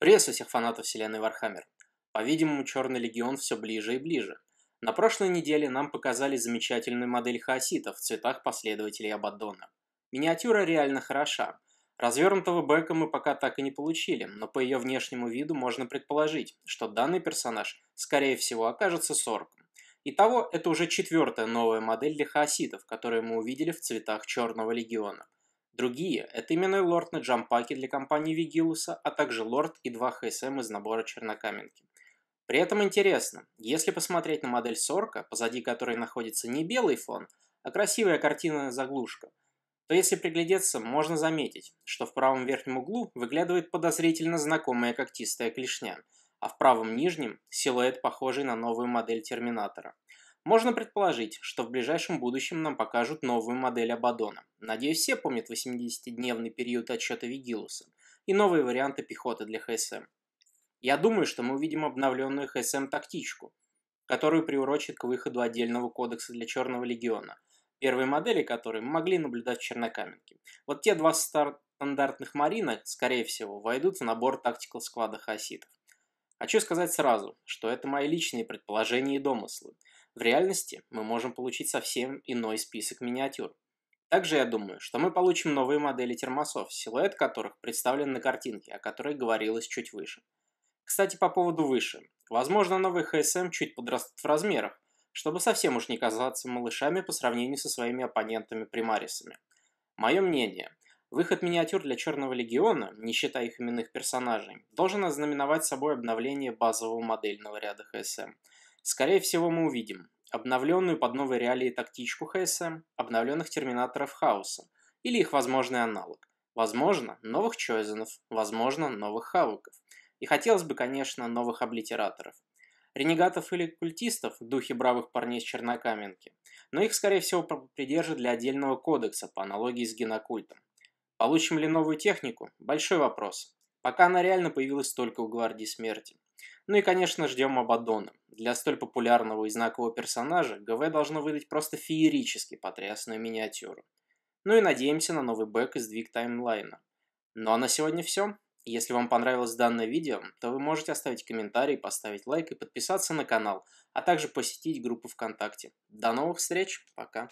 Приветствую всех фанатов вселенной Вархаммер. По-видимому, Черный Легион все ближе и ближе. На прошлой неделе нам показали замечательную модель хаоситов в цветах последователей Абаддона. Миниатюра реально хороша. Развернутого бэка мы пока так и не получили, но по ее внешнему виду можно предположить, что данный персонаж, скорее всего, окажется сорком. Итого, это уже четвертая новая модель для хаоситов, которую мы увидели в цветах Черного Легиона – Другие – это именной лорд на джампаке для компании Вигилуса, а также лорд и два ХСМ из набора Чернокаменки. При этом интересно, если посмотреть на модель Сорка, позади которой находится не белый фон, а красивая картинная заглушка, то если приглядеться, можно заметить, что в правом верхнем углу выглядывает подозрительно знакомая когтистая клешня, а в правом нижнем – силуэт, похожий на новую модель Терминатора – можно предположить, что в ближайшем будущем нам покажут новую модель Абадона. Надеюсь, все помнят 80-дневный период отчета Вигилуса и новые варианты пехоты для ХСМ. Я думаю, что мы увидим обновленную ХСМ-тактичку, которую приурочат к выходу отдельного кодекса для Черного легиона, первые модели которой мы могли наблюдать в Чернокаменке. Вот те два стандартных марина, скорее всего, войдут в набор тактикал склада хаситов. Хочу сказать сразу, что это мои личные предположения и домыслы. В реальности мы можем получить совсем иной список миниатюр. Также я думаю, что мы получим новые модели термосов, силуэт которых представлен на картинке, о которой говорилось чуть выше. Кстати, по поводу выше. Возможно, новые ХСМ чуть подрастут в размерах, чтобы совсем уж не казаться малышами по сравнению со своими оппонентами-примарисами. Мое мнение, Выход миниатюр для Черного Легиона, не считая их именных персонажей, должен ознаменовать собой обновление базового модельного ряда ХСМ. Скорее всего, мы увидим обновленную под новые реалии тактичку ХСМ, обновленных терминаторов хаоса, или их возможный аналог. Возможно, новых Чойзенов, возможно, новых Хавуков. И хотелось бы, конечно, новых облитераторов. Ренегатов или культистов в духе бравых парней с Чернокаменки, но их, скорее всего, придержат для отдельного кодекса по аналогии с генокультом. Получим ли новую технику? Большой вопрос. Пока она реально появилась только у Гвардии Смерти. Ну и, конечно, ждем Абадона. Для столь популярного и знакового персонажа ГВ должно выдать просто феерически потрясную миниатюру. Ну и надеемся на новый бэк и сдвиг таймлайна. Ну а на сегодня все. Если вам понравилось данное видео, то вы можете оставить комментарий, поставить лайк и подписаться на канал, а также посетить группу ВКонтакте. До новых встреч, пока!